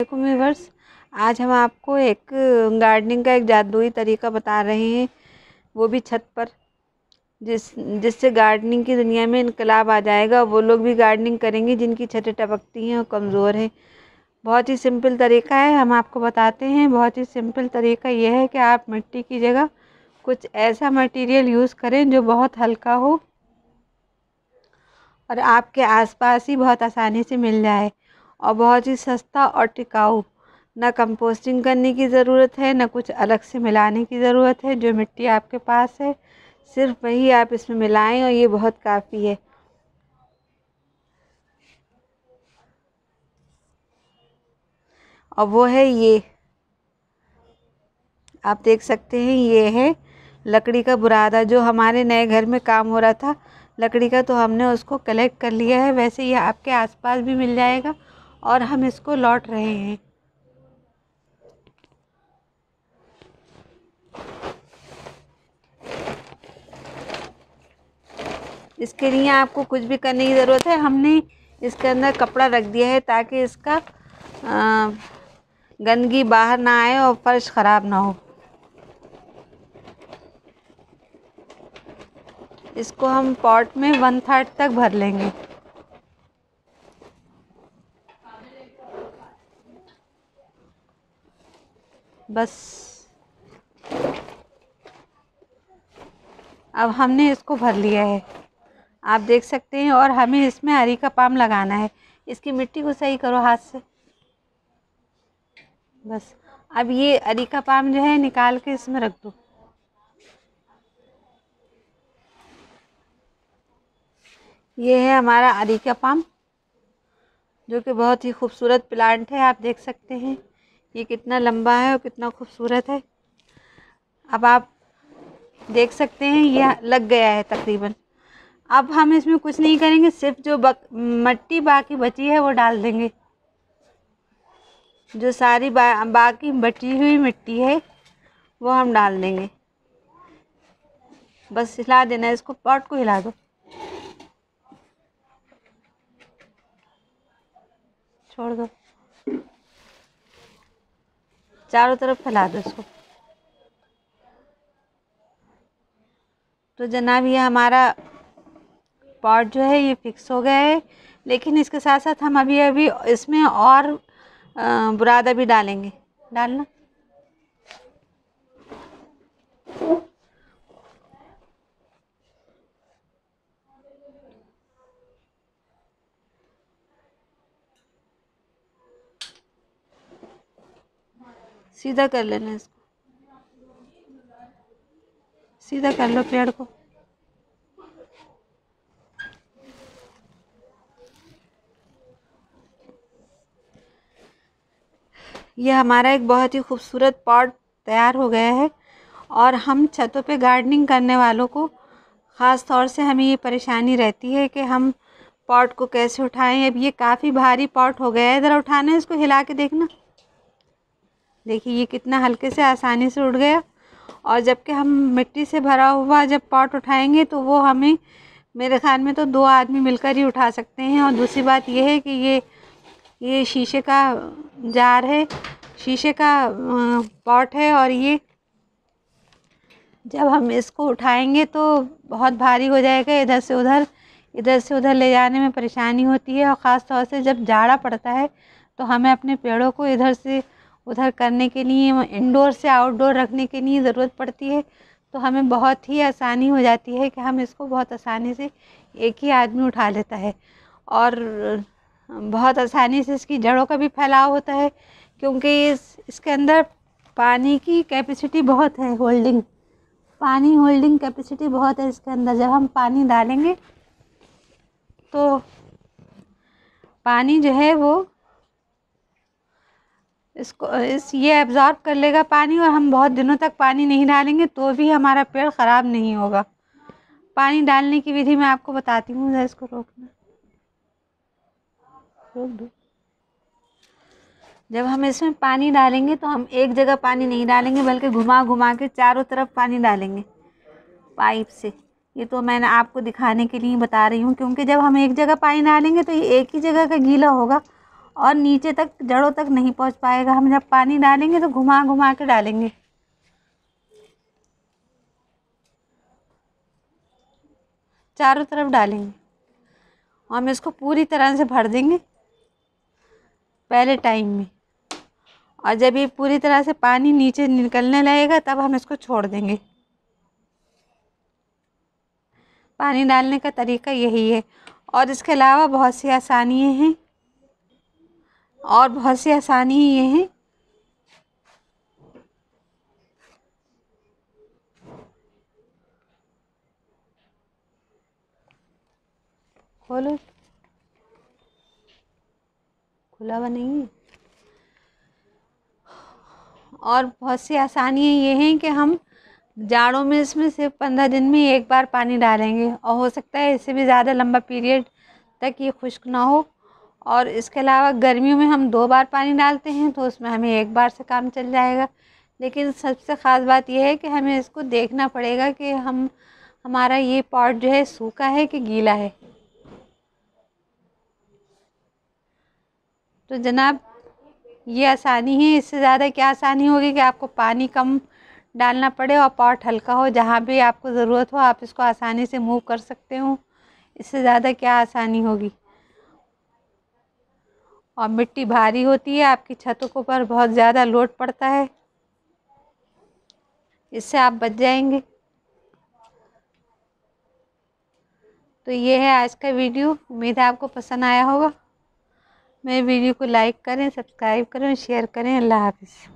देखो व्यूवर्स आज हम आपको एक गार्डनिंग का एक जादुई तरीका बता रहे हैं वो भी छत पर जिस जिससे गार्डनिंग की दुनिया में इनकलाब आ जाएगा वो लोग भी गार्डनिंग करेंगे जिनकी छतें टपकती हैं और कमज़ोर है बहुत ही सिंपल तरीका है हम आपको बताते हैं बहुत ही सिंपल तरीका यह है कि आप मिट्टी की जगह कुछ ऐसा मटेरियल यूज़ करें जो बहुत हल्का हो और आपके आसपास ही बहुत आसानी से मिल जाए और बहुत ही सस्ता और टिकाऊ ना कंपोस्टिंग करने की ज़रूरत है ना कुछ अलग से मिलाने की ज़रूरत है जो मिट्टी आपके पास है सिर्फ वही आप इसमें मिलाएं और ये बहुत काफ़ी है और वो है ये आप देख सकते हैं ये है लकड़ी का बुरादा जो हमारे नए घर में काम हो रहा था लकड़ी का तो हमने उसको कलेक्ट कर लिया है वैसे ये आपके आसपास भी मिल जाएगा और हम इसको लौट रहे हैं इसके लिए आपको कुछ भी करने की ज़रूरत है हमने इसके अंदर कपड़ा रख दिया है ताकि इसका गंदगी बाहर ना आए और फर्श ख़राब ना हो इसको हम पॉट में वन थर्ड तक भर लेंगे बस अब हमने इसको भर लिया है आप देख सकते हैं और हमें इसमें हरी का पाम लगाना है इसकी मिट्टी को सही करो हाथ से बस अब ये अरी का पाम जो है निकाल के इसमें रख दो ये है हमारा अरी का पाम जो कि बहुत ही खूबसूरत प्लांट है आप देख सकते हैं ये कितना लंबा है और कितना खूबसूरत है अब आप देख सकते हैं यह लग गया है तकरीबन अब हम इसमें कुछ नहीं करेंगे सिर्फ जो बक, मट्टी बाकी बची है वो डाल देंगे जो सारी बा, बाकी बची हुई मिट्टी है वो हम डाल देंगे बस हिला देना है इसको पॉट को हिला दो चारों तरफ फैला दो इसको तो जनाब ये हमारा पॉट जो है ये फिक्स हो गया है लेकिन इसके साथ साथ हम अभी अभी इसमें और बुरादा भी डालेंगे डालना सीधा कर लेना इसको सीधा कर लो पेड़ को ये हमारा एक बहुत ही खूबसूरत पॉट तैयार हो गया है और हम छतों पे गार्डनिंग करने वालों को ख़ास तौर से हमें ये परेशानी रहती है कि हम पॉट को कैसे उठाएं अब ये काफ़ी भारी पॉट हो गया है इधर उठाना है इसको हिला के देखना देखिए ये कितना हल्के से आसानी से उड़ गया और जबकि हम मिट्टी से भरा हुआ जब पॉट उठाएंगे तो वो हमें मेरे ख्याल में तो दो आदमी मिलकर ही उठा सकते हैं और दूसरी बात यह है कि ये ये शीशे का जार है शीशे का पॉट है और ये जब हम इसको उठाएंगे तो बहुत भारी हो जाएगा इधर से उधर इधर से उधर ले जाने में परेशानी होती है और ख़ास तौर से जब जाड़ा पड़ता है तो हमें अपने पेड़ों को इधर से उधर करने के लिए इंडोर से आउटडोर रखने के लिए ज़रूरत पड़ती है तो हमें बहुत ही आसानी हो जाती है कि हम इसको बहुत आसानी से एक ही आदमी उठा लेता है और बहुत आसानी से इसकी जड़ों का भी फैलाव होता है क्योंकि इस इसके अंदर पानी की कैपेसिटी बहुत है होल्डिंग पानी होल्डिंग कैपेसिटी बहुत है इसके अंदर जब हम पानी डालेंगे तो पानी जो है वो इसको इस ये एब्ज़ॉर्ब कर लेगा पानी और हम बहुत दिनों तक पानी नहीं डालेंगे तो भी हमारा पेड़ ख़राब नहीं होगा पानी डालने की विधि मैं आपको बताती हूँ इसको रोकना रोक दो जब हम इसमें पानी डालेंगे तो हम एक जगह पानी नहीं डालेंगे बल्कि घुमा घुमा के चारों तरफ पानी डालेंगे पाइप से ये तो मैंने आपको दिखाने के लिए बता रही हूँ क्योंकि जब हम एक जगह पानी डालेंगे तो ये एक ही जगह का गीला होगा और नीचे तक जड़ों तक नहीं पहुंच पाएगा हम जब पानी डालेंगे तो घुमा घुमा के डालेंगे चारों तरफ डालेंगे और हम इसको पूरी तरह से भर देंगे पहले टाइम में और जब ये पूरी तरह से पानी नीचे निकलने लगेगा तब हम इसको छोड़ देंगे पानी डालने का तरीका यही है और इसके अलावा बहुत सी आसानियाँ हैं और बहुत सी आसानी ये हैं खोलो खुला हुआ नहीं और बहुत सी आसानियाँ ये हैं कि हम जाड़ों में इसमें सिर्फ पंद्रह दिन में एक बार पानी डालेंगे और हो सकता है इससे भी ज़्यादा लंबा पीरियड तक ये खुश्क ना हो और इसके अलावा गर्मियों में हम दो बार पानी डालते हैं तो उसमें हमें एक बार से काम चल जाएगा लेकिन सबसे ख़ास बात यह है कि हमें इसको देखना पड़ेगा कि हम हमारा ये पॉट जो है सूखा है कि गीला है तो जनाब ये आसानी है इससे ज़्यादा क्या आसानी होगी कि आपको पानी कम डालना पड़े और पॉट हल्का हो जहाँ भी आपको ज़रूरत हो आप इसको आसानी से मूव कर सकते हो इससे ज़्यादा क्या आसानी होगी और मिट्टी भारी होती है आपकी छतों के ऊपर बहुत ज़्यादा लोड पड़ता है इससे आप बच जाएंगे तो ये है आज का वीडियो उम्मीद है आपको पसंद आया होगा मेरे वीडियो को लाइक करें सब्सक्राइब करें शेयर करें अल्लाह हाफिज़